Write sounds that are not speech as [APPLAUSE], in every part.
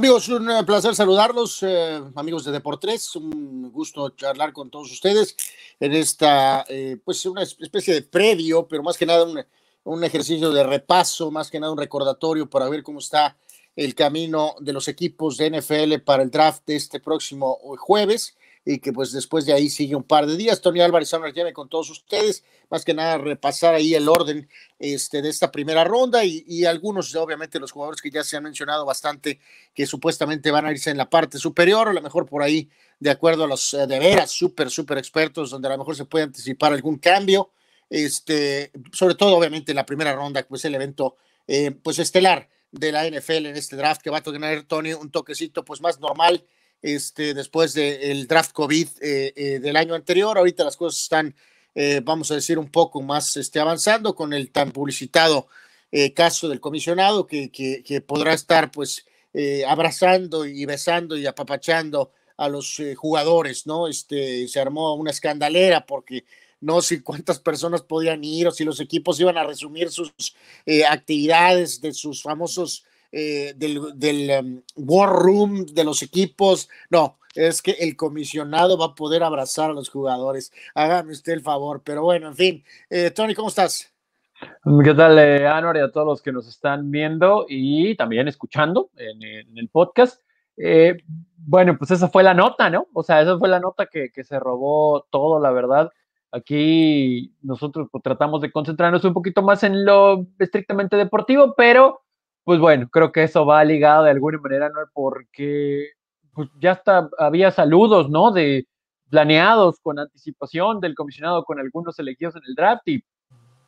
Amigos, un eh, placer saludarlos, eh, amigos de Deportes, un gusto charlar con todos ustedes en esta, eh, pues una especie de previo, pero más que nada un, un, ejercicio de repaso, más que nada un recordatorio para ver cómo está el camino de los equipos de NFL para el draft de este próximo jueves y que pues después de ahí sigue un par de días. Tony Álvarez ahora con todos ustedes, más que nada repasar ahí el orden este, de esta primera ronda y, algunos, obviamente, los jugadores que ya se han mencionado bastante, que supuestamente van a irse en la parte superior, a lo mejor por ahí, de acuerdo a los eh, de veras súper, súper expertos, donde a lo mejor se puede anticipar algún cambio, este, sobre todo, obviamente, en la primera ronda, pues el evento eh, pues estelar de la NFL en este draft que va a tener Tony un toquecito pues más normal este, después del draft COVID eh, eh, del año anterior. Ahorita las cosas están, eh, vamos a decir, un poco más este, avanzando con el tan publicitado caso del comisionado que, que podrá estar pues abrazando y besando y apapachando a los jugadores, ¿no? Este, se armó una escandalera porque no sé cuántas personas podían ir o si los equipos iban a resumir sus actividades de sus famosos eh, del, em, war room de los equipos. No, es que el comisionado va a poder abrazar a los jugadores. Hágame usted el favor. Pero bueno, en fin. Eh, Tony, ¿cómo estás? ¿Qué tal, eh, Anor, y a todos los que nos están viendo y también escuchando en, el podcast? bueno, pues esa fue la nota, ¿no? O sea, esa fue la nota que, que se robó todo, la verdad. Aquí nosotros pues, tratamos de concentrarnos un poquito más en lo estrictamente deportivo, pero pues bueno, creo que eso va ligado de alguna manera, ¿no? Porque pues, ya está, había saludos, ¿no? De planeados con anticipación del comisionado con algunos elegidos en el draft y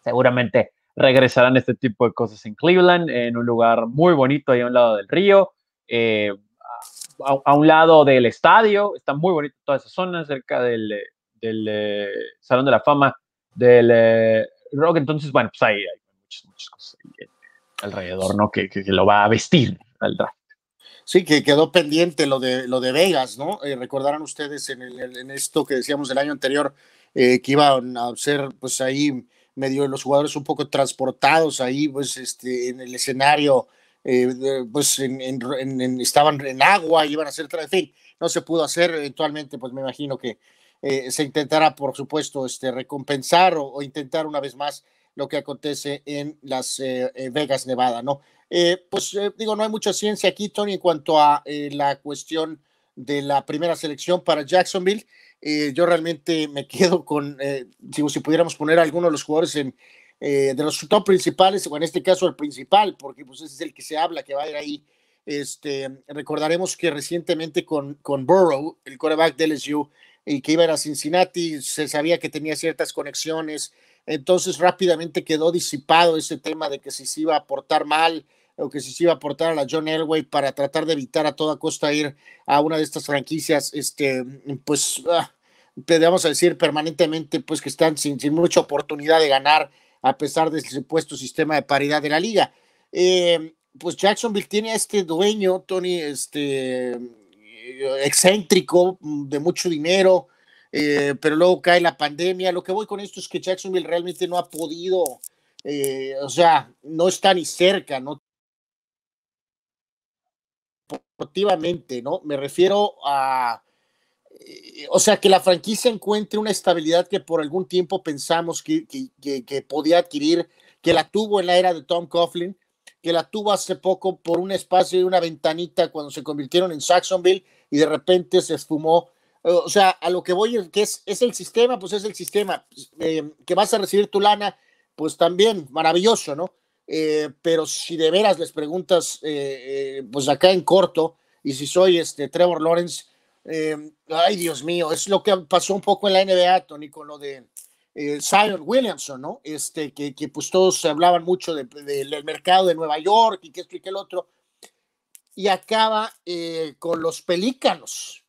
seguramente regresarán este tipo de cosas en Cleveland, en un lugar muy bonito ahí a un lado del río, eh, a, un lado del estadio, está muy bonito toda esa zona, cerca del, eh, eh, Salón de la Fama del Rock, entonces bueno, pues ahí hay muchas, muchas cosas alrededor, ¿no? Que, lo va a vestir al draft. Sí, que quedó pendiente lo de, lo de Vegas, ¿no? Eh, recordarán ustedes en, el, en, esto que decíamos el año anterior, eh, que iban a ser, pues ahí, medio los jugadores un poco transportados ahí, pues, este, en el escenario, eh, pues, en, estaban en agua, iban a hacer, en fin, no se pudo hacer, eventualmente, pues me imagino que se intentará, por supuesto, este, recompensar o intentar una vez más lo que acontece en las eh, eh, Vegas, Nevada, ¿no? Eh, pues digo, no hay mucha ciencia aquí, Tony, en cuanto a la cuestión de la primera selección para Jacksonville. yo realmente me [LAUGHS] quedo con, digo, si pudiéramos poner a alguno de los jugadores en, de los top principales, o en este caso el principal, porque pues ese es el que se habla, que va a ir ahí. Este, recordaremos que recientemente con, con Burrow, el quarterback de LSU, y que iba a Cincinnati, se sabía que tenía ciertas conexiones, entonces rápidamente quedó disipado ese tema de que si se iba a portar mal o que si se iba a portar a la John Elway para tratar de evitar a toda costa ir a una de estas franquicias, este, pues, te vamos a decir permanentemente, pues que están sin, mucha oportunidad de ganar a pesar del supuesto sistema de paridad de la liga. Eh, pues Jacksonville tiene a este dueño, Tony, este eh, excéntrico, de mucho dinero, eh, pero luego cae la pandemia. Lo que voy con esto es que Jacksonville realmente no ha podido, eh, o sea, no está ni cerca, ¿no? Deportivamente, ¿no? Me refiero a, eh, o sea, que la franquicia encuentre una estabilidad que por algún tiempo pensamos que, que, podía adquirir, que la tuvo en la era de Tom Coughlin, que la tuvo hace poco por un espacio y una ventanita cuando se convirtieron en Jacksonville y de repente se esfumó o sea, a lo que voy, que es, el sistema, pues es el sistema. Pues, em, que vas a recibir tu lana, pues también, maravilloso, ¿no? Eh, pero si de veras les preguntas, eh, eh, pues acá en corto, y si soy este Trevor Lawrence, em, ay Dios mío, es lo que pasó un poco en la NBA, Tony, con lo de Zion Williamson, ¿no? Este, que, que pues todos hablaban mucho del mercado de Nueva York y que esto y que el otro, y acaba con los pelícanos,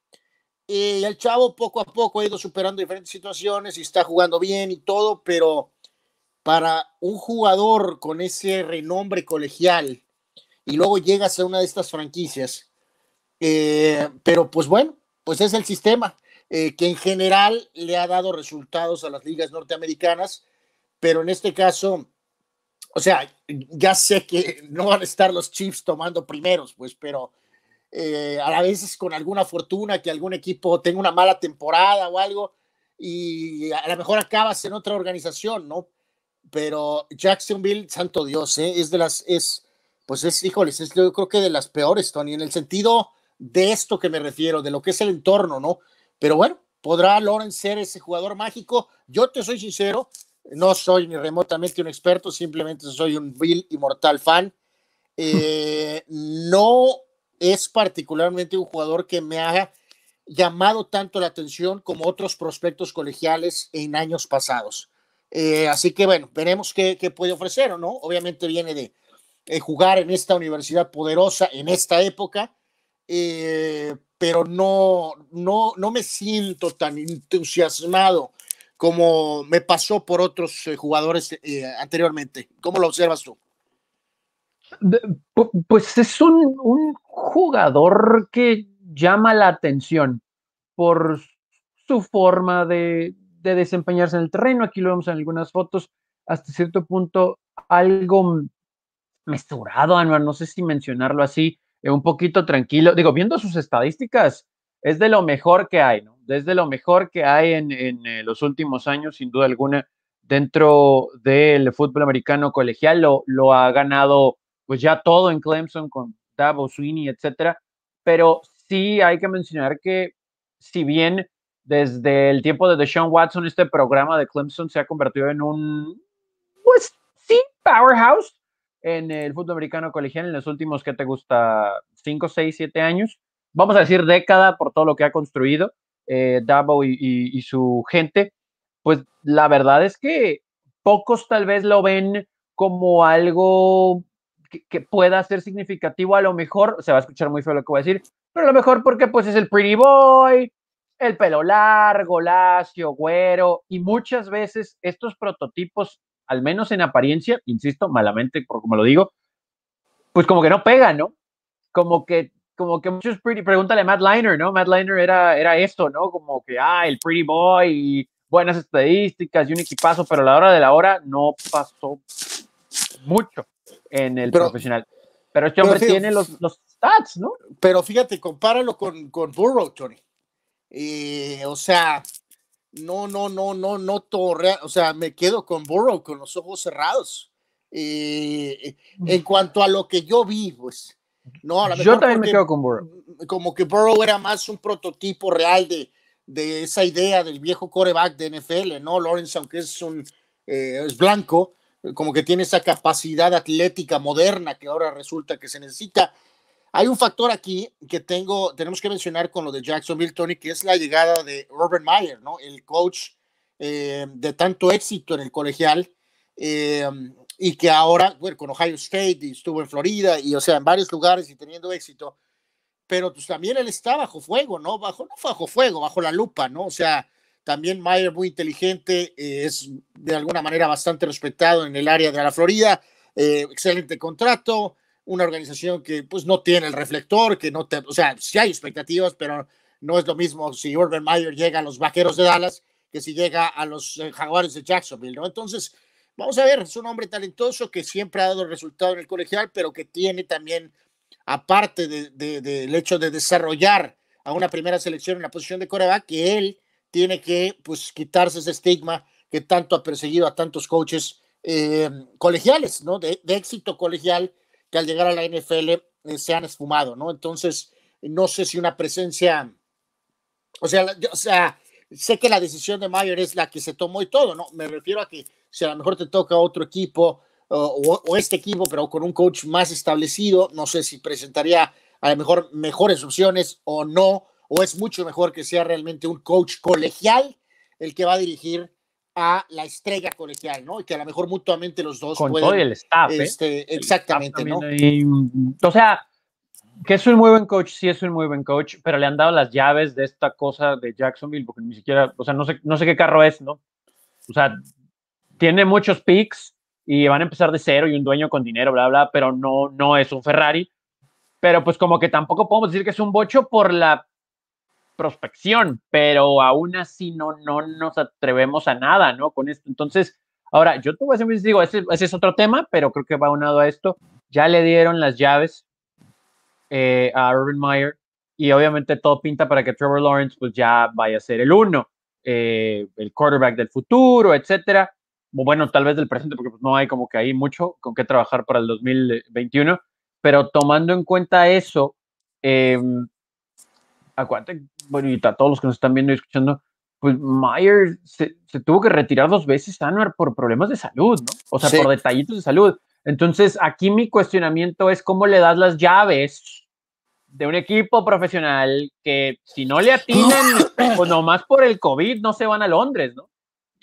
el chavo poco a poco ha ido superando diferentes situaciones y está jugando bien y todo, pero para un jugador con ese renombre colegial y luego llegas a una de estas franquicias, eh, pero pues bueno, pues es el sistema eh, que en general le ha dado resultados a las ligas norteamericanas, pero en este caso, o sea, ya sé que no van a estar los Chiefs tomando primeros, pues, pero eh, a veces con alguna fortuna que algún equipo tenga una mala temporada o algo y a lo mejor acabas en otra organización, ¿no? Pero Jacksonville, santo Dios, ¿eh? es de las, es, pues es, híjoles, es yo creo que de las peores, Tony, en el sentido de esto que me refiero, de lo que es el entorno, ¿no? Pero bueno, podrá Lawrence ser ese jugador mágico. Yo te soy sincero, no soy ni remotamente un experto, simplemente soy un Bill y mortal fan. [LAUGHS] Eh, no es particularmente un jugador que me ha llamado tanto la atención como otros prospectos colegiales en años pasados. Eh, así que bueno, veremos qué, puede ofrecer o no. Obviamente viene de, jugar en esta universidad poderosa en esta época, eh, pero no, no, no me siento tan entusiasmado como me pasó por otros eh, jugadores anteriormente. ¿Cómo lo observas tú? Pues es un, un jugador que llama la atención por su forma de, de, desempeñarse en el terreno. Aquí lo vemos en algunas fotos, hasta cierto punto algo mesurado, no sé si mencionarlo así, eh, un poquito tranquilo. Digo, viendo sus estadísticas, es de lo mejor que hay, ¿no? Es de lo mejor que hay en, en eh, los últimos años, sin duda alguna, dentro del fútbol americano colegial. Lo, lo ha ganado pues ya todo en Clemson con Davo Sweeney, etcétera. Pero sí hay que mencionar que si bien desde el tiempo de Deshaun Watson este programa de Clemson se ha convertido en un, pues sí, powerhouse en el fútbol americano colegial en los últimos qué te gusta 5, 6, 7 años. Vamos a decir década por todo lo que ha construido eh, Dabo y su gente. Pues la verdad es que pocos tal vez lo ven como algo que, pueda ser significativo, a lo mejor, se va a escuchar muy feo lo que voy a decir, pero a lo mejor porque pues es el pretty boy, el pelo largo, lacio, güero, y muchas veces estos prototipos, al menos en apariencia, insisto, malamente, por como lo digo, pues como que no pegan, ¿no? Como que, como que muchos pretty, pregúntale a Matt Liner, ¿no? Matt Liner era, era esto, ¿no? Como que, ah, el pretty boy y buenas estadísticas y un equipazo, pero a la hora de la hora no pasó mucho en el profesional. Pero este hombre tiene pues, los, stats, ¿no? Pero fíjate, compáralo con, con Burrow, Tony. o sea, no, no, no, no, no, real, o sea, me quedo con Burrow con los ojos cerrados. en cuanto a lo que yo vi, pues, no, yo también me quedo con Burrow. Como que Burrow era más un prototipo real de, de esa idea del viejo coreback de NFL, ¿no? Lawrence, aunque es un eh, es blanco, como que tiene esa capacidad atlética moderna que ahora resulta que se necesita. Hay un factor aquí que tengo, tenemos que mencionar con lo de Jacksonville, Tony, que es la llegada de Robert Meyer, ¿no? El coach eh, de tanto éxito en el colegial em, y que ahora, bueno, con Ohio State y estuvo en Florida y, o sea, en varios lugares y teniendo éxito, pero pues también él está bajo fuego, ¿no? Bajo, no bajo fuego, bajo la lupa, ¿no? O sea, también Mayer, muy inteligente, eh, es de alguna manera bastante respetado en el área de la Florida. Eh, excelente contrato, una organización que pues no tiene el reflector, que no o sea, sí hay expectativas, pero no es lo mismo si Urban Mayer llega a los Vaqueros de Dallas que si llega a los eh, Jaguares de Jacksonville, ¿no? Entonces, vamos a ver, es un hombre talentoso que siempre ha dado resultado en el colegial, pero que tiene también, aparte del hecho de desarrollar a una primera selección en la posición de Corea, que él tiene que pues, quitarse ese estigma que tanto ha perseguido a tantos coaches eh, colegiales, ¿no? De, éxito colegial que al llegar a la NFL eh, se han esfumado, ¿no? Entonces, no sé si una presencia, o sea, o sea, sé que la decisión de Mayer es la que se tomó y todo, ¿no? Me refiero a que si a lo mejor te toca otro equipo o, este equipo, pero con un coach más establecido, no sé si presentaría a lo mejor mejores opciones o no, o es mucho mejor que sea realmente un coach colegial el que va a dirigir a la estrella colegial, ¿no? Y que a lo mejor mutuamente los dos. Con pueden, todo el staff. ¿eh? Este, exactamente, ¿no? Mm, o sea, que es un muy buen coach, sí es un muy buen coach, pero le han dado las llaves de esta cosa de Jacksonville, porque ni siquiera, o sea, no sé, no sé qué carro es, ¿no? O sea, tiene muchos picks y van a empezar de cero y un dueño con dinero, bla, bla, pero no, no es un Ferrari. Pero pues como que tampoco podemos decir que es un bocho por la prospección, pero aún así no, no nos atrevemos a nada, ¿no? Con esto. Entonces, ahora, yo te voy a decir, digo, ese, es otro tema, pero creo que va unado a esto. Ya le dieron las llaves eh, a Urban Meyer y obviamente todo pinta para que Trevor Lawrence pues ya vaya a ser el uno, eh, el quarterback del futuro, etcétera. bueno, tal vez del presente, porque pues no hay como que hay mucho con qué trabajar para el 2021, pero tomando en cuenta eso, eh, acuérdate, bueno, y a todos los que nos están viendo y escuchando, pues Myers se, tuvo que retirar dos veces, Anwar, por problemas de salud, ¿no? O sea, por detallitos de salud. Entonces, aquí mi cuestionamiento es cómo le das las llaves de un equipo profesional que si no le atinan, [COUGHS] pues nomás por el COVID no se van a Londres, ¿no?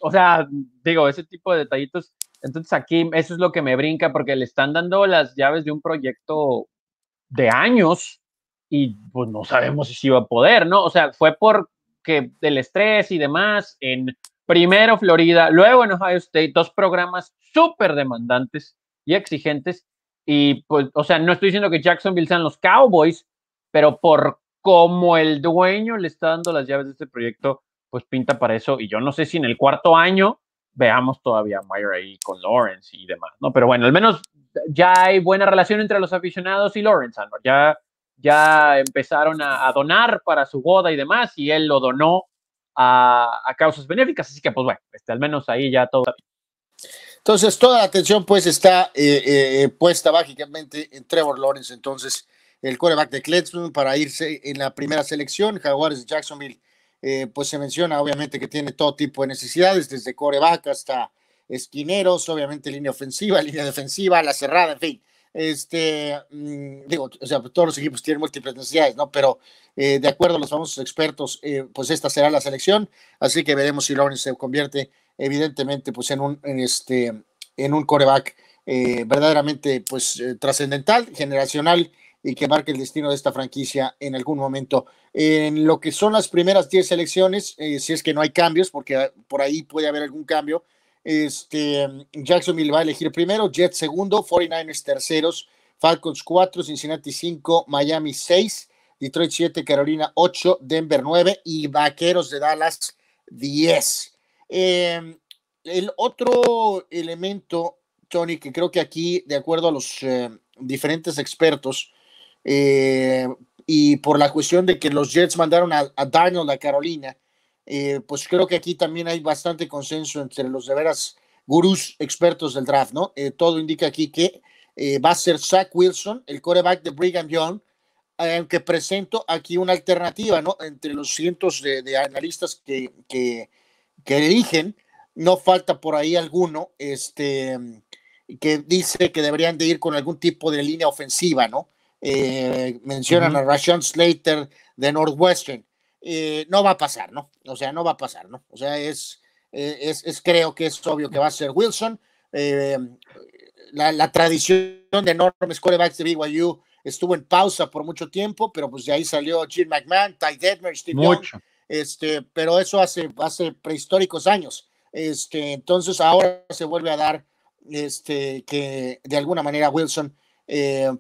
O sea, digo, ese tipo de detallitos. Entonces aquí eso es lo que me brinca porque le están dando las llaves de un proyecto de años y pues no sabemos si iba a poder, ¿no? O sea, fue porque el estrés y demás en primero Florida, luego en Ohio State, dos programas súper demandantes y exigentes. Y pues, o sea, no estoy diciendo que Jacksonville sean los Cowboys, pero por cómo el dueño le está dando las llaves de este proyecto, pues pinta para eso. Y yo no sé si en el cuarto año veamos todavía a Meyer ahí con Lawrence y demás, ¿no? Pero bueno, al menos ya hay buena relación entre los aficionados y Lawrence, ¿no? Ya ya empezaron a, donar para su boda y demás, y él lo donó a, causas benéficas. Así que, pues bueno, este, al menos ahí ya todo Entonces, toda la atención pues está eh, eh, puesta básicamente en Trevor Lawrence, entonces el coreback de Clemson para irse en la primera selección, Jaguares Jacksonville, eh, pues se menciona obviamente que tiene todo tipo de necesidades, desde coreback hasta esquineros, obviamente línea ofensiva, línea defensiva, la cerrada, en fin, este, mm, digo, o sea, todos los equipos tienen múltiples necesidades, ¿no? Pero eh, de acuerdo a los famosos expertos, eh, pues esta será la selección, así que veremos si Lawrence se convierte evidentemente pues en un, en este, en un coreback eh, verdaderamente pues trascendental, generacional y que marque el destino de esta franquicia en algún momento. En lo que son las primeras 10 selecciones, si es que no hay cambios, porque ah, por ahí puede haber algún cambio, este, Jacksonville va a elegir primero, Jets segundo, 49ers terceros, Falcons 4, Cincinnati 5, Miami 6, Detroit 7, Carolina 8, Denver 9 y Vaqueros de Dallas 10. Em, el otro elemento, Tony, que creo que aquí, de acuerdo a los em, diferentes expertos, eh, y por la cuestión de que los Jets mandaron a, a a Carolina, eh, pues creo que aquí también hay bastante consenso entre los de veras gurús expertos del draft, ¿no? Eh, todo indica aquí que eh, va a ser Zach Wilson, el coreback de Brigham Young, aunque presento aquí una alternativa, ¿no? Entre los cientos de, analistas que, que, eligen, no falta por ahí alguno, este, que dice que deberían de ir con algún tipo de línea ofensiva, ¿no? mencionan a Rashawn Slater de Northwestern, eh, no va a pasar, ¿no? O sea, no va a pasar, ¿no? O sea, es, eh, es, es creo que es obvio que va a ser Wilson. Eh, la, tradición de enormes corebacks de BYU estuvo en pausa por mucho tiempo, pero pues de ahí salió Jim McMahon, Ty Detmer, Steve Young, este, pero eso hace, hace prehistóricos años. Este, entonces ahora se vuelve a dar este, que de alguna manera Wilson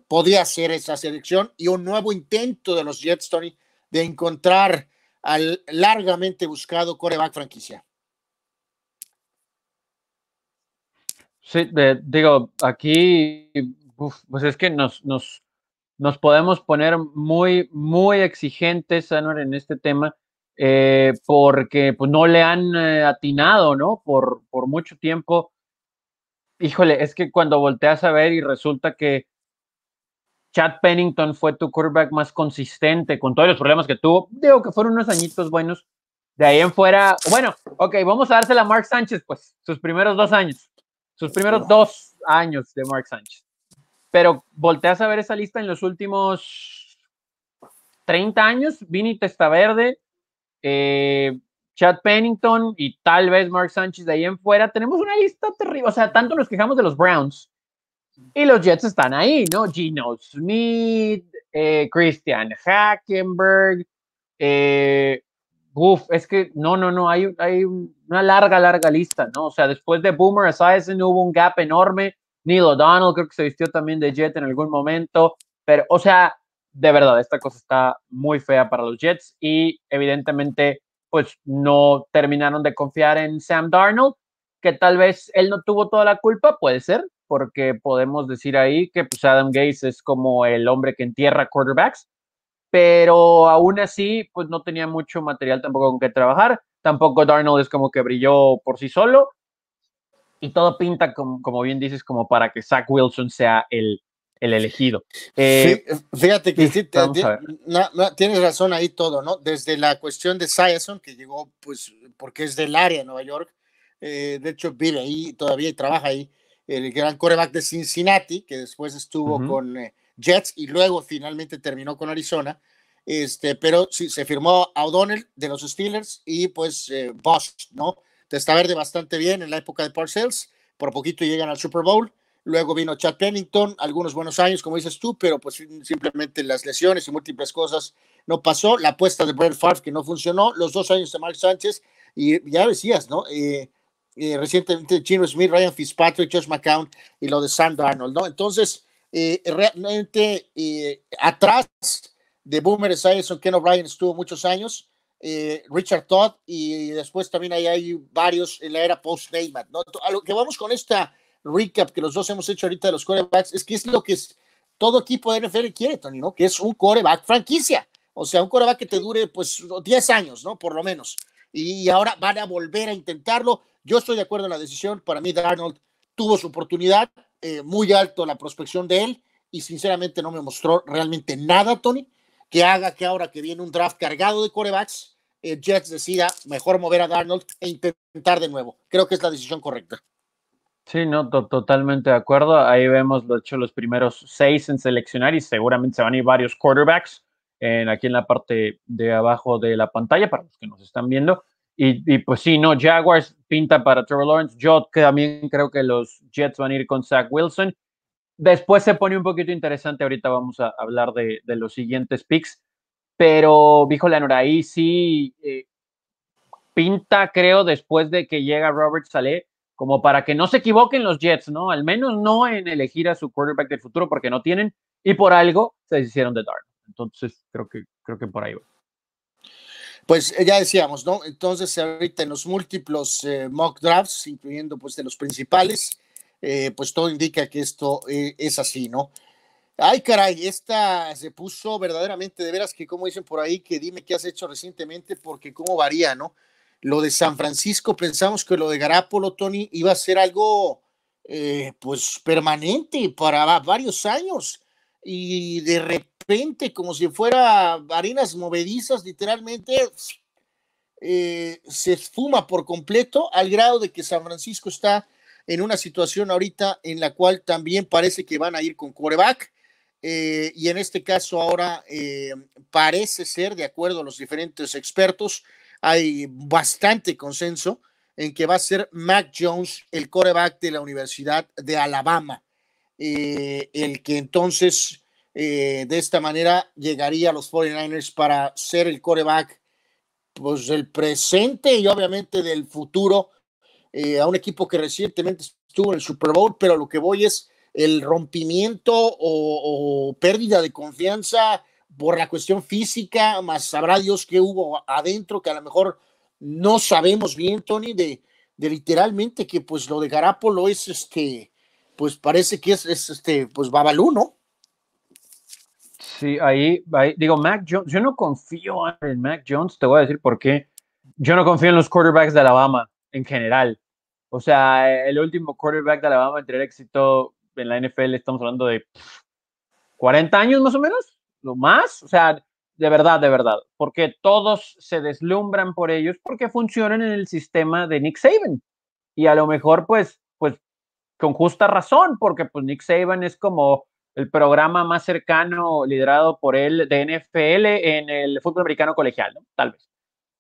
podía hacer esa selección y un nuevo intento de los Jet Story de encontrar al largamente buscado coreback franquicia. Sí, digo, aquí, pues es que nos, nos, nos, podemos poner muy, muy exigentes, en este tema, eh, porque pues, no le han eh, atinado, ¿no? Por, por mucho tiempo. Híjole, es que cuando volteas a ver y resulta que Chad Pennington fue tu quarterback más consistente con todos los problemas que tuvo. Digo que fueron unos añitos buenos. De ahí en fuera, bueno, ok, vamos a dársela a Mark Sánchez, pues, sus primeros dos años, sus primeros dos años de Mark Sánchez. Pero volteas a ver esa lista en los últimos 30 años, Vinny Testaverde, verde. Eh, Chad Pennington y tal vez Mark Sánchez de ahí en fuera. Tenemos una lista terrible, o sea, tanto nos quejamos de los Browns, y los Jets están ahí, ¿no? Gino Smith, eh, Christian Hackenberg, eh, es que no, no, no, hay, una larga, larga lista, ¿no? O sea, después de Boomer Esiason hubo un gap enorme, Neil O'Donnell creo que se vistió también de Jet en algún momento, pero, o sea, de verdad, esta cosa está muy fea para los Jets y evidentemente, pues no terminaron de confiar en Sam Darnold, que tal vez él no tuvo toda la culpa, puede ser, porque podemos decir ahí que pues, Adam Gates es como el hombre que entierra quarterbacks, pero aún así, pues no tenía mucho material tampoco con que trabajar. Tampoco Darnold es como que brilló por sí solo. Y todo pinta, como, como bien dices, como para que Zach Wilson sea el, el elegido. Eh, sí, fíjate que sí, tienes razón ahí todo, ¿no? Desde la cuestión de Sayerson, que llegó, pues, porque es del área de Nueva York, eh, de hecho vive ahí todavía y trabaja ahí, el gran coreback de Cincinnati, que después estuvo con eh, Jets y luego finalmente terminó con Arizona. Este, pero sí, se firmó a O'Donnell de los Steelers y pues eh, Bosch, ¿no? Te está verde bastante bien en la época de Parcells, por poquito llegan al Super Bowl. Luego vino Chad Pennington, algunos buenos años, como dices tú, pero pues simplemente las lesiones y múltiples cosas no pasó. La apuesta de Brett Favre que no funcionó, los dos años de Mark Sánchez, y ya decías, ¿no? Eh, eh, recientemente Gino Smith, Ryan Fitzpatrick, Josh McCown y lo de Sam Darnold, ¿no? Entonces, eh, realmente eh, atrás de Boomer Esiason, Ken O'Brien estuvo muchos años, eh, Richard Todd y después también ahí hay varios en la era post-Neyman, ¿no? A lo que vamos con esta recap que los dos hemos hecho ahorita de los corebacks es que es lo que es, todo equipo de NFL quiere, Tony, ¿no? Que es un coreback franquicia. O sea, un coreback que te dure pues 10 años, ¿no? Por lo menos. Y ahora van a volver a intentarlo. Yo estoy de acuerdo en la decisión. Para mí, Darnold tuvo su oportunidad, eh, muy alto la prospección de él, y sinceramente no me mostró realmente nada, Tony, que haga que ahora que viene un draft cargado de quarterbacks eh, Jets decida mejor mover a Darnold e intentar de nuevo. Creo que es la decisión correcta. Sí, no, totalmente de acuerdo. Ahí vemos, de hecho, los primeros seis en seleccionar y seguramente se van a ir varios quarterbacks en, aquí en la parte de abajo de la pantalla para los que nos están viendo. Y, y pues sí, no, Jaguars pinta para Trevor Lawrence. Yo también creo que los Jets van a ir con Zach Wilson. Después se pone un poquito interesante, ahorita vamos a hablar de, los siguientes picks, pero Leonora, ahí sí eh, pinta, creo, después de que llega Robert Saleh, como para que no se equivoquen los Jets, ¿no? Al menos no en elegir a su quarterback del futuro porque no tienen y por algo se hicieron de Dark. Entonces creo que, creo que por ahí va. Pues eh, ya decíamos, ¿no? Entonces ahorita en los múltiplos eh, mock drafts, incluyendo pues de los principales, eh, pues todo indica que esto es así, ¿no? Ay, caray, esta se puso verdaderamente de veras que, como dicen por ahí, que dime qué has hecho recientemente, porque cómo varía, ¿no? Lo de San Francisco, pensamos que lo de Garapolo, Tony, iba a ser algo, pues, permanente para varios años. Y de repente como si fuera harinas movedizas, literalmente eh, se esfuma por completo al grado de que San Francisco está en una situación ahorita en la cual también parece que van a ir con coreback. Eh, y en este caso ahora eh, parece ser, de acuerdo a los diferentes expertos, hay bastante consenso en que va a ser Mac Jones el coreback de la Universidad de Alabama, el que entonces eh, de esta manera llegaría a los 49ers para ser el coreback pues, del presente y obviamente del futuro eh, a un equipo que recientemente estuvo en el Super Bowl, pero lo que voy es el rompimiento o, pérdida de confianza por la cuestión física, más sabrá Dios que hubo adentro, que a lo mejor no sabemos bien, Tony, de, de literalmente que pues lo de Garapolo es este, pues parece que es, este, pues Babalú, ¿no? Sí, ahí, digo, Mac Jones, yo no confío en Mac Jones, te voy a decir por qué. Yo no confío en los quarterbacks de Alabama en general. O sea, el último quarterback de Alabama en tener éxito en la NFL, estamos hablando de 40 años más o menos, lo más. O sea, de verdad, de verdad, porque todos se deslumbran por ellos porque funcionan en el sistema de Nick Saban. Y a lo mejor, pues, pues, con justa razón, porque pues Nick Saban es como el programa más cercano liderado por él de NFL en el fútbol americano colegial, ¿no? Tal vez.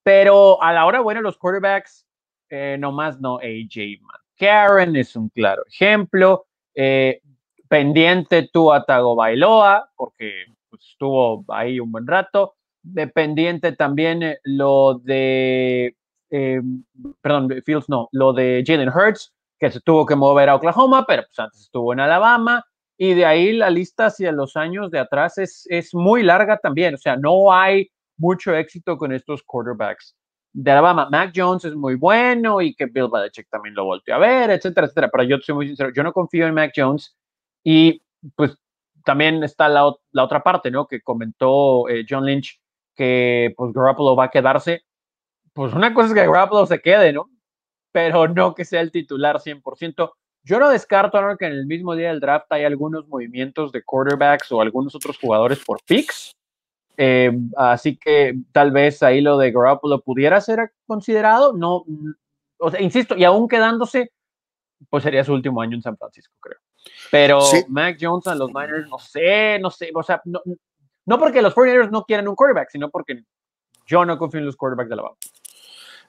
Pero a la hora, bueno, los quarterbacks, eh, nomás no, AJ Karen es un claro ejemplo. Eh, pendiente tú a Tago Bailoa, porque pues, estuvo ahí un buen rato. Dependiente también eh, lo de, em, perdón, Fields no, lo de Jalen Hurts, que se tuvo que mover a Oklahoma, pero pues, antes estuvo en Alabama y de ahí la lista hacia los años de atrás es, es muy larga también, o sea, no hay mucho éxito con estos quarterbacks de Alabama. Mac Jones es muy bueno y que Bill Belichick también lo volteó a ver, etcétera, etcétera. Pero yo soy muy sincero, yo no confío en Mac Jones y pues también está la, la otra parte, ¿no? Que comentó eh, John Lynch que pues Garoppolo va a quedarse. Pues una cosa es que Garoppolo se quede, ¿no? Pero no que sea el titular 100%. Yo no descarto ahora que en el mismo día del draft hay algunos movimientos de quarterbacks o algunos otros jugadores por picks. Eh, así que tal vez ahí lo de Garoppolo pudiera ser considerado. No, insisto, y aún quedándose, pues sería su último año en San Francisco, creo. Pero Mac Jones los Niners, no sé, no sé, o sea, no, no porque los 49 no quieran un quarterback, sino porque yo no confío en los quarterbacks de la Alabama.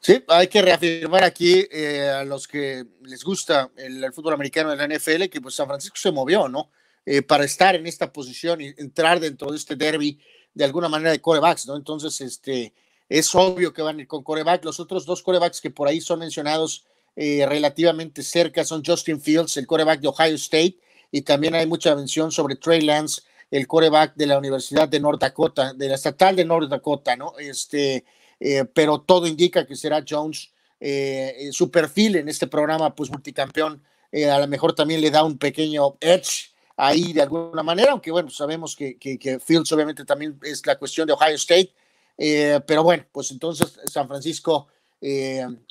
Sí, hay que reafirmar aquí eh, a los que les gusta el, fútbol americano de la NFL que pues San Francisco se movió, ¿no? Eh, para estar en esta posición y entrar dentro de este derby de alguna manera de corebacks, ¿no? Entonces, este, es obvio que van a ir con coreback. Los otros dos corebacks que por ahí son mencionados eh, relativamente cerca son Justin Fields, el coreback de Ohio State, y también hay mucha mención sobre Trey Lance, el coreback de la Universidad de North Dakota, de la Estatal de North Dakota, ¿no? Este, eh, pero todo indica que será Jones. Eh, su perfil en este programa, pues multicampeón, eh, a lo mejor también le da un pequeño edge ahí de alguna manera, aunque bueno, sabemos que, que, Fields obviamente también es la cuestión de Ohio State, pero bueno, pues entonces San Francisco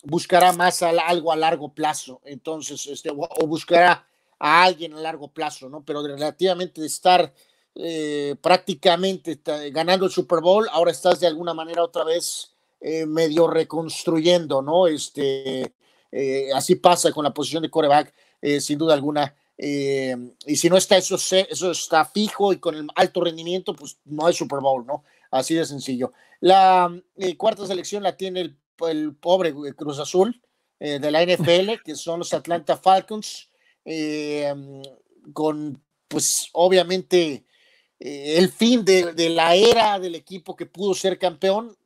buscará más algo a largo plazo, entonces, este, o, buscará a alguien a largo plazo, ¿no? Pero relativamente de estar prácticamente ganando el Super Bowl, ahora estás de alguna manera otra vez eh, medio reconstruyendo, ¿no? Este, eh, así pasa con la posición de coreback, eh, sin duda alguna. y si no está eso, eso está fijo y con el alto rendimiento, pues no hay Super Bowl, ¿no? Así de sencillo. La cuarta selección la tiene el, pobre Cruz Azul de la NFL, [LAUGHS] que son los Atlanta Falcons, con, pues obviamente, el fin de la era del equipo que pudo ser campeón,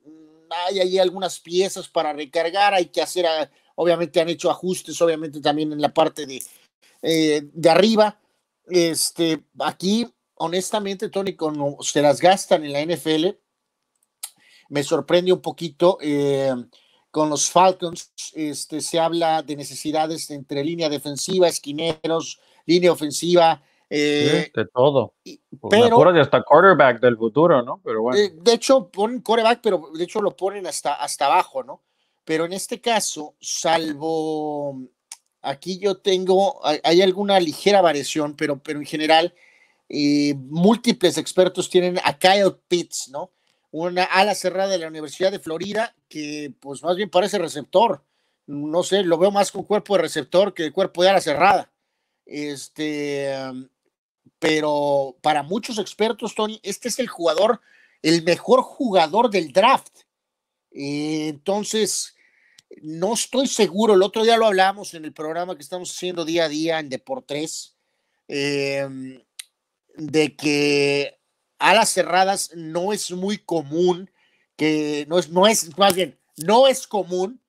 hay ahí algunas piezas para recargar, hay que hacer, ah, obviamente han hecho ajustes, obviamente también en la parte de, eh, de arriba. Este, aquí, honestamente, Tony, cuando se las gastan en la NFL, me sorprende un poquito. Eh, con los Falcons este, se habla de necesidades entre línea defensiva, esquineros, línea ofensiva, eh, de todo. Pues pero, hasta quarterback del futuro, ¿no? Pero bueno. Eh, de hecho, ponen quarterback, pero de hecho lo ponen hasta, hasta abajo, ¿no? Pero en este caso, salvo mm, aquí yo tengo, hay, alguna ligera variación, pero, pero en general, eh, múltiples expertos tienen a Kyle Pitts, ¿no? Una ala cerrada de la Universidad de Florida que, pues, más bien parece receptor. No sé, lo veo más con cuerpo de receptor que cuerpo de ala cerrada. Este, mm, pero para muchos expertos, Tony, este es el jugador, el mejor jugador del draft. Eh, entonces, no estoy seguro, el otro día lo hablamos en el programa que estamos haciendo día a día en Deportes, eh, de que a las cerradas no es muy común, que no es, no es, más bien, no es común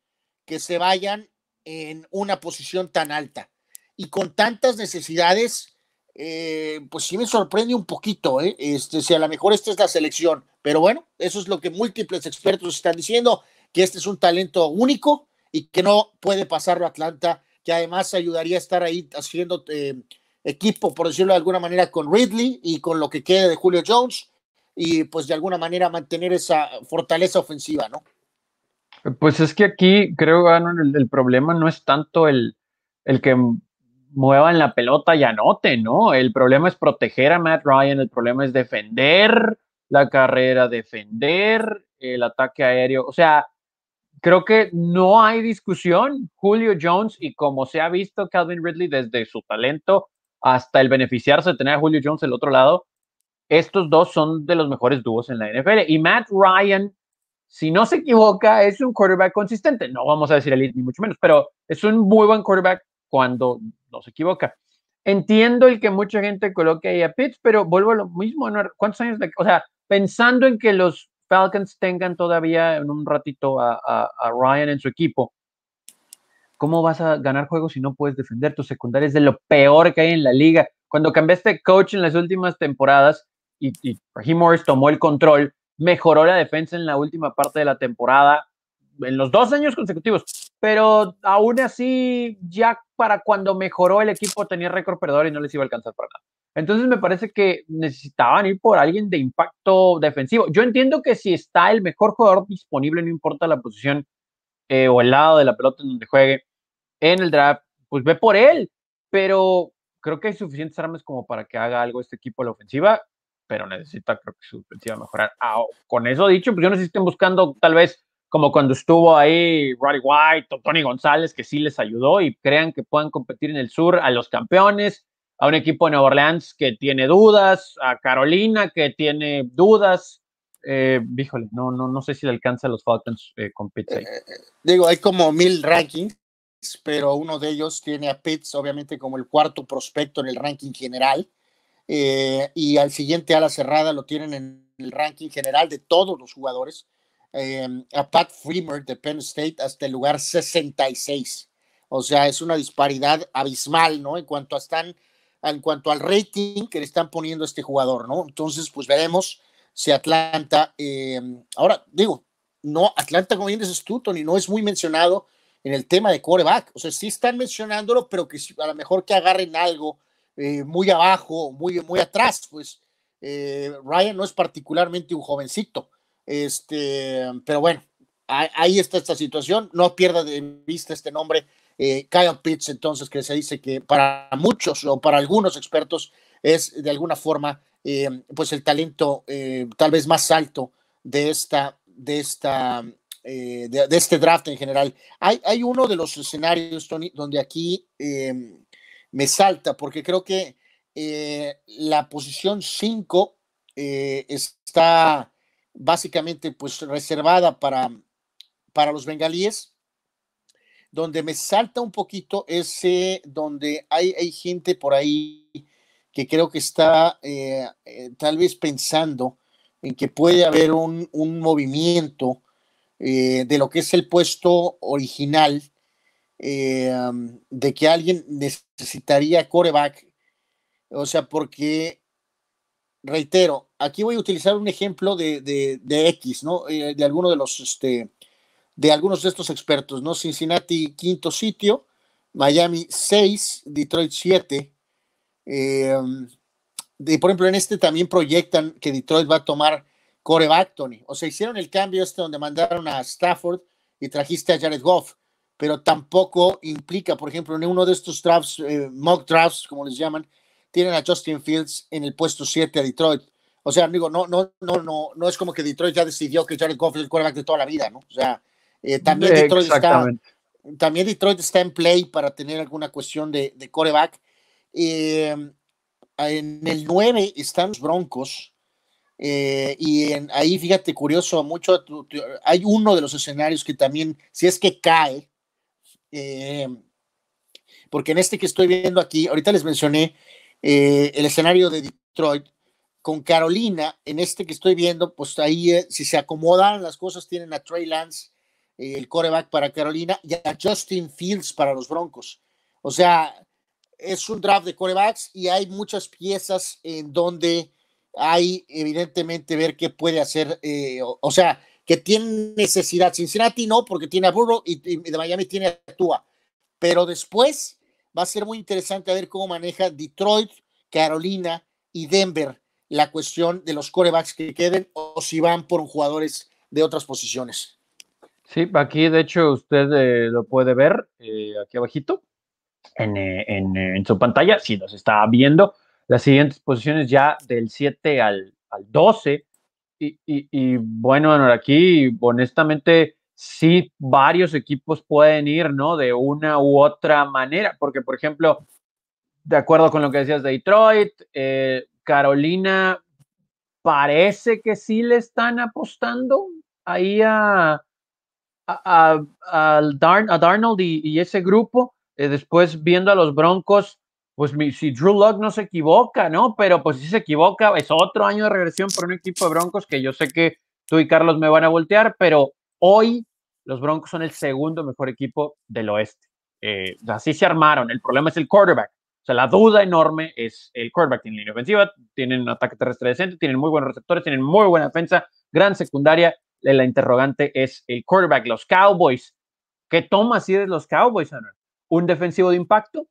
que se vayan en una posición tan alta y con tantas necesidades eh, pues sí me sorprende un poquito, ¿eh? Este, si a lo mejor esta es la selección, pero bueno, eso es lo que múltiples expertos están diciendo, que este es un talento único y que no puede pasarlo a Atlanta, que además ayudaría a estar ahí haciendo eh, equipo, por decirlo de alguna manera, con Ridley y con lo que quede de Julio Jones y pues de alguna manera mantener esa fortaleza ofensiva, ¿no? Pues es que aquí creo, que el, el, problema no es tanto el, el que muevan la pelota y anoten, ¿no? El problema es proteger a Matt Ryan, el problema es defender la carrera, defender el ataque aéreo. O sea, creo que no hay discusión. Julio Jones y como se ha visto Calvin Ridley desde su talento hasta el beneficiarse de tener a Julio Jones del otro lado, estos dos son de los mejores dúos en la NFL. Y Matt Ryan, si no se equivoca, es un quarterback consistente. No vamos a decir elite ni mucho menos, pero es un muy buen quarterback cuando se equivoca. Entiendo el que mucha gente coloque ahí a Pitts, pero vuelvo a lo mismo. ¿Cuántos años? De, o sea, pensando en que los Falcons tengan todavía en un ratito a, Ryan en su equipo, ¿cómo vas a ganar juegos si no puedes defender? tus secundarios, de lo peor que hay en la liga. Cuando cambiaste coach en las últimas temporadas y, y Morris tomó el control, mejoró la defensa en la última parte de la temporada, en los dos años consecutivos pero aún así, ya para cuando mejoró el equipo tenía récord perdedor y no les iba a alcanzar para nada. Entonces me parece que necesitaban ir por alguien de impacto defensivo. Yo entiendo que si está el mejor jugador disponible, no importa la posición eh, o el lado de la pelota en donde juegue en el draft, pues ve por él. Pero creo que hay suficientes armas como para que haga algo este equipo a la ofensiva, pero necesita creo que su ofensiva mejorar. Ah, con eso dicho, pues yo no sé si estén buscando tal vez como cuando estuvo ahí Roddy White o Tony González, que sí les ayudó y crean que puedan competir en el sur a los campeones, a un equipo de Nueva Orleans que tiene dudas, a Carolina que tiene dudas. Eh, híjole, no, no, no sé si le alcanza a los Falcons competir. Eh, con Pitts. Ahí. Eh, digo, hay como mil rankings, pero uno de ellos tiene a Pitts, obviamente, como el cuarto prospecto en el ranking general. y al siguiente ala cerrada lo tienen en el ranking general de todos los jugadores Em, a Pat Freemer de Penn State hasta el lugar 66. O sea, es una disparidad abismal, ¿no? En cuanto a están, en cuanto al rating que le están poniendo a este jugador, ¿no? Entonces, pues veremos si Atlanta, em, ahora digo, no, Atlanta, como bien es tú, y no es muy mencionado en el tema de coreback. O sea, sí están mencionándolo, pero que a lo mejor que agarren algo eh, muy abajo, muy, muy atrás, pues eh, Ryan no es particularmente un jovencito. Este, pero bueno, ahí está esta situación. No pierda de vista este nombre, eh, Kyle Pitts, entonces, que se dice que para muchos o para algunos expertos es de alguna forma eh, pues el talento eh, tal vez más alto de esta, de esta, eh, de, este draft en general. Hay, hay, uno de los escenarios, Tony, donde aquí me salta, porque creo que la posición 5 está básicamente pues reservada para, para los bengalíes. Donde me salta un poquito ese, donde hay, hay gente por ahí que creo que está eh, eh, tal vez pensando en que puede haber un, movimiento eh, de lo que es el puesto original, em, de que alguien necesitaría coreback. O sea, porque, reitero, aquí voy a utilizar un ejemplo de, X, ¿no? Eh, de alguno de los, este, de algunos de estos expertos, ¿no? Cincinnati, quinto sitio, Miami, 6, Detroit, 7. Em, por ejemplo, en este también proyectan que Detroit va a tomar coreback, Tony. O sea, hicieron el cambio este donde mandaron a Stafford y trajiste a Jared Goff, pero tampoco implica, por ejemplo, en uno de estos drafts, eh, mock drafts, como les llaman, tienen a Justin Fields en el puesto 7 a Detroit. O sea, amigo, no, no, no, no, no es como que Detroit ya decidió que Jared Goff es el quarterback de toda la vida, ¿no? O sea, eh, también, eh, Detroit está, también Detroit está en play para tener alguna cuestión de, de quarterback. Em, en el 9 están los Broncos. Eh, y ahí, fíjate, curioso, mucho, hay uno de los escenarios que también, si es que cae, em, porque en este que estoy viendo aquí, ahorita les mencioné el escenario de Detroit, con Carolina, en este que estoy viendo, pues ahí eh, si se acomodan las cosas, tienen a Trey Lance, eh, el coreback para Carolina, y a Justin Fields para los Broncos. O sea, es un draft de corebacks y hay muchas piezas en donde hay evidentemente ver qué puede hacer, eh, o, sea, que tiene necesidad. Cincinnati no, porque tiene a Burrow y, de Miami tiene a Tua. Pero después va a ser muy interesante a ver cómo maneja Detroit, Carolina y Denver la cuestión de los corebacks que queden o si van por jugadores de otras posiciones. Sí, aquí de hecho usted eh, lo puede ver eh, aquí abajito en, eh, en, su pantalla, si nos está viendo, las siguientes posiciones ya del 7 al, 12. Y, y, bueno, aquí honestamente sí varios equipos pueden ir, ¿no? De una u otra manera, porque por ejemplo, de acuerdo con lo que decías de Detroit, Carolina parece que sí le están apostando ahí a, a, a, Darnold y, ese grupo. Eh, después viendo a los Broncos, pues si Drew Luck no se equivoca, ¿no? Pero pues si se equivoca, es otro año de regresión para un equipo de Broncos que yo sé que tú y Carlos me van a voltear, pero hoy los Broncos son el segundo mejor equipo del oeste. Eh, así se armaron. El problema es el quarterback. O sea, la duda enorme es el quarterback. en línea ofensiva, tienen un ataque terrestre decente, tienen muy buenos receptores, tienen muy buena defensa, gran secundaria. Eh, la interrogante es el quarterback. Los Cowboys. ¿Qué toma si eres los Cowboys, ¿Un defensivo de impacto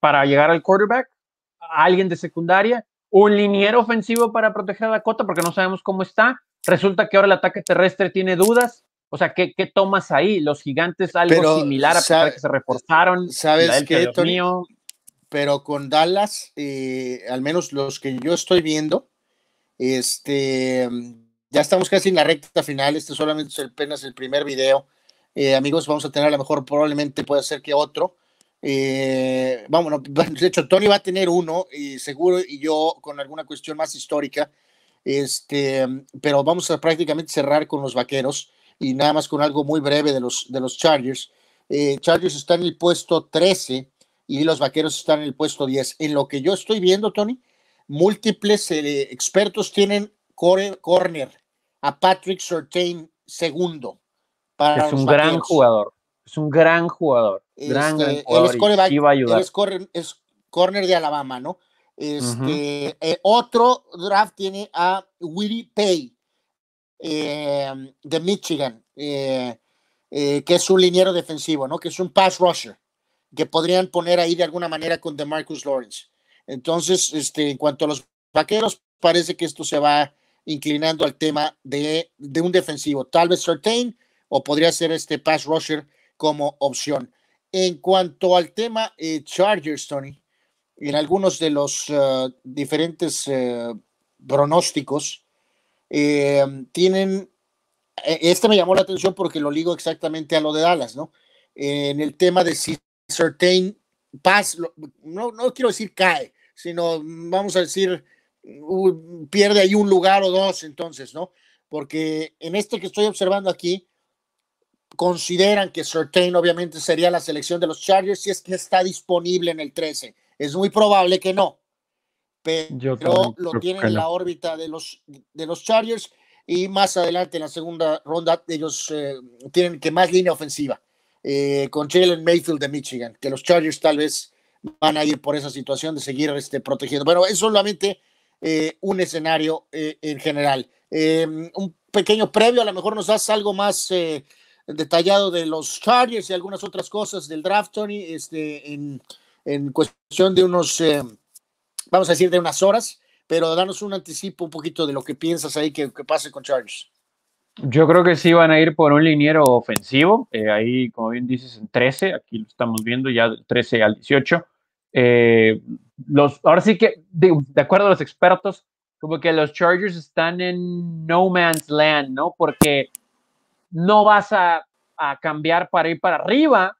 para llegar al quarterback? ¿Alguien de secundaria? ¿Un liniero ofensivo para proteger a Dakota? Porque no sabemos cómo está. Resulta que ahora el ataque terrestre tiene dudas. O sea, ¿qué, qué tomas ahí? Los gigantes, algo similar, a pesar que se reforzaron. ¿Sabes qué, pero con Dallas, eh, al menos los que yo estoy viendo, este, ya estamos casi en la recta final, este solamente es apenas el primer video. Eh, amigos, vamos a tener a lo mejor, probablemente puede ser que otro. Eh, [LAUGHS] de hecho, Tony va a tener uno, y seguro, y yo con alguna cuestión más histórica. Este, pero vamos a prácticamente cerrar con los vaqueros y nada más con algo muy breve de los, de los Chargers. Chargers está en el puesto 13 y los vaqueros están en el puesto 10. En lo que yo estoy viendo, Tony, múltiples eh, expertos tienen corner a Patrick Sertain, segundo. es un gran jugador, es un gran jugador. es, corner, de Alabama, ¿no? Este, eh, otro draft tiene a Willie Pay eh, de Michigan, que es un liniero defensivo, ¿no? Que es un pass rusher que podrían poner ahí de alguna manera con DeMarcus Lawrence. Entonces, este, en cuanto a los vaqueros, parece que esto se va inclinando al tema de, un defensivo, tal vez Certain o podría ser este pass rusher como opción. En cuanto al tema eh, Chargers, Tony, en algunos de los eh, diferentes eh, pronósticos, tienen, e, este me llamó la atención porque lo ligo exactamente a lo de Dallas, ¿no? en el tema de si Certain pasa no, no quiero decir cae, sino vamos a decir, pierde ahí un lugar o dos entonces, ¿no? Porque en este que estoy observando aquí, consideran que Certain obviamente sería la selección de los Chargers si es que está disponible en el 13. Es muy probable que no, pero lo tienen en la órbita de los, de los Chargers y más adelante en la segunda ronda ellos eh, tienen que más línea ofensiva. Eh, con Jalen Mayfield de Michigan, que los Chargers tal vez van a ir por esa situación de seguir este, protegiendo. Bueno, es solamente eh, un escenario eh, en general. Em, un pequeño previo, a lo mejor nos das algo más detallado de los Chargers y algunas otras cosas del draft, Tony, este, en, cuestión de unos, vamos a decir, de unas horas, pero danos un anticipo un poquito de lo que piensas ahí que, que pase con Chargers. Yo creo que sí van a ir por un liniero ofensivo, eh, ahí como bien dices en 13, aquí lo estamos viendo ya 13 al 18. Eh, los, ahora sí que, de, acuerdo a los expertos, como que los Chargers están en no man's land, ¿no? Porque no vas a, a cambiar para ir para arriba,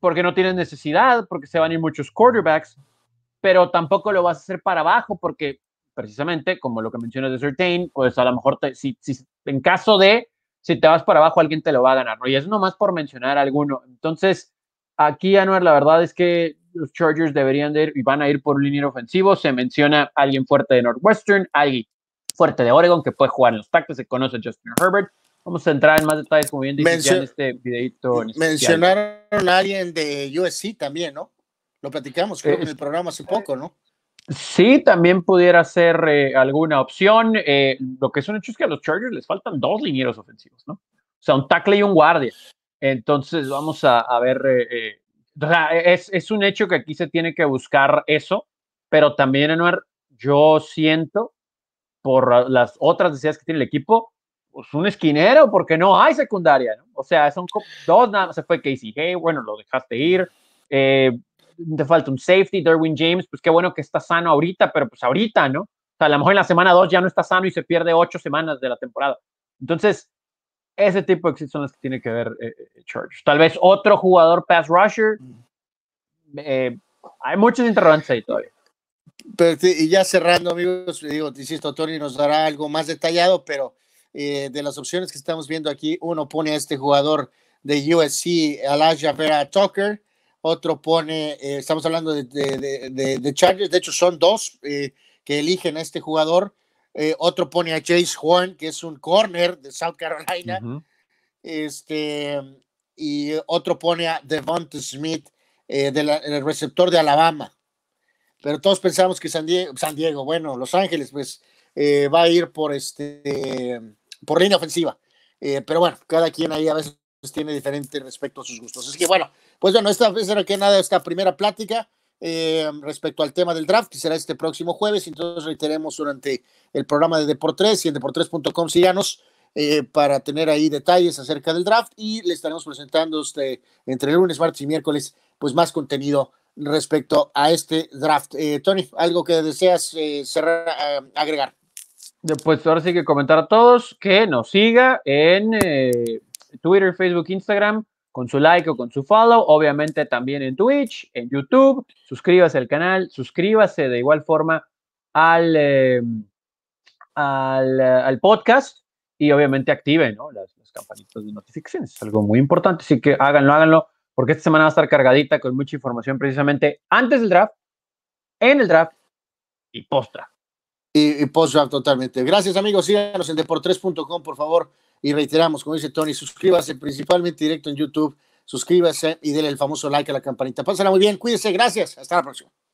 porque no tienes necesidad, porque se van a ir muchos quarterbacks, pero tampoco lo vas a hacer para abajo, porque precisamente, como lo que mencionas de Certain, pues a lo mejor si, en caso de, si te vas para abajo, alguien te lo va a ganar, ¿no? Y es nomás por mencionar alguno. Entonces, aquí, Anuar, la verdad es que los Chargers deberían de ir y van a ir por un línea ofensivo. Se menciona alguien fuerte de Northwestern, alguien fuerte de Oregon que puede jugar en los tactos, se conoce Justin Herbert. Vamos a entrar en más detalles, como bien en este videito. mencionaron a alguien de USC también, ¿no? Lo platicamos eh, en el programa hace poco, ¿no? Sí, también pudiera ser eh, alguna opción. Eh, lo que es un hecho es que a los Chargers les faltan dos linieros ofensivos, ¿no? O sea, un tackle y un guardia. Entonces, vamos a, ver. Eh, o sea, es, un hecho que aquí se tiene que buscar eso, pero también, Anuar, yo siento por las otras necesidades que tiene el equipo, pues un esquinero, porque no hay secundaria, ¿no? O sea, son dos, nada, se fue Casey Hay, bueno, lo dejaste ir. Eh, te falta un safety, Derwin James, pues qué bueno que está sano ahorita, pero pues ahorita, ¿no? O sea, a lo mejor en la semana 2 ya no está sano y se pierde 8 semanas de la temporada. Entonces, ese tipo de cosas son que tiene que ver eh, eh Tal vez otro jugador pass rusher. Eh, hay muchos interrogantes ahí todavía. Pero, y ya cerrando, amigos, digo, te insisto, Tony nos dará algo más detallado, pero eh, de las opciones que estamos viendo aquí, uno pone a este jugador de USC, Elijah Vera Tucker, otro pone, eh, estamos hablando de, de, de, Chargers, de hecho son dos eh, que eligen a este jugador, eh, otro pone a Chase Horn, que es un corner de South Carolina, este, y otro pone a Devonta Smith, el receptor de Alabama. Pero todos pensamos que San Diego, bueno, Los Ángeles, pues va a ir por, este, por línea ofensiva. pero bueno, cada quien ahí a veces tiene diferente respecto a sus gustos. Así que bueno, pues bueno, esta vez que nada esta primera plática eh, respecto al tema del draft, que será este próximo jueves. Entonces reiteremos durante el programa de Deportes y en deportes.com síganos eh, para tener ahí detalles acerca del draft y le estaremos presentando este, entre lunes, martes y miércoles, pues más contenido respecto a este draft. Eh, Tony, ¿algo que deseas agregar? Pues ahora sí que comentar a todos que nos siga en Twitter, Facebook, Instagram, con su like o con su follow, obviamente también en Twitch, en YouTube, suscríbase al canal, suscríbase de igual forma al, eh, eh, al, podcast y obviamente active las, campanitas de notificaciones, es algo muy importante, así que háganlo, háganlo, porque esta semana va a estar cargadita con mucha información precisamente antes del draft, en el draft y post draft. Y, post draft totalmente. Gracias amigos, síganos en deport por favor. Y reiteramos, como dice Tony, suscríbase principalmente directo en YouTube, suscríbase y denle el famoso like a la campanita. Pásala muy bien, cuídense, gracias, hasta la próxima.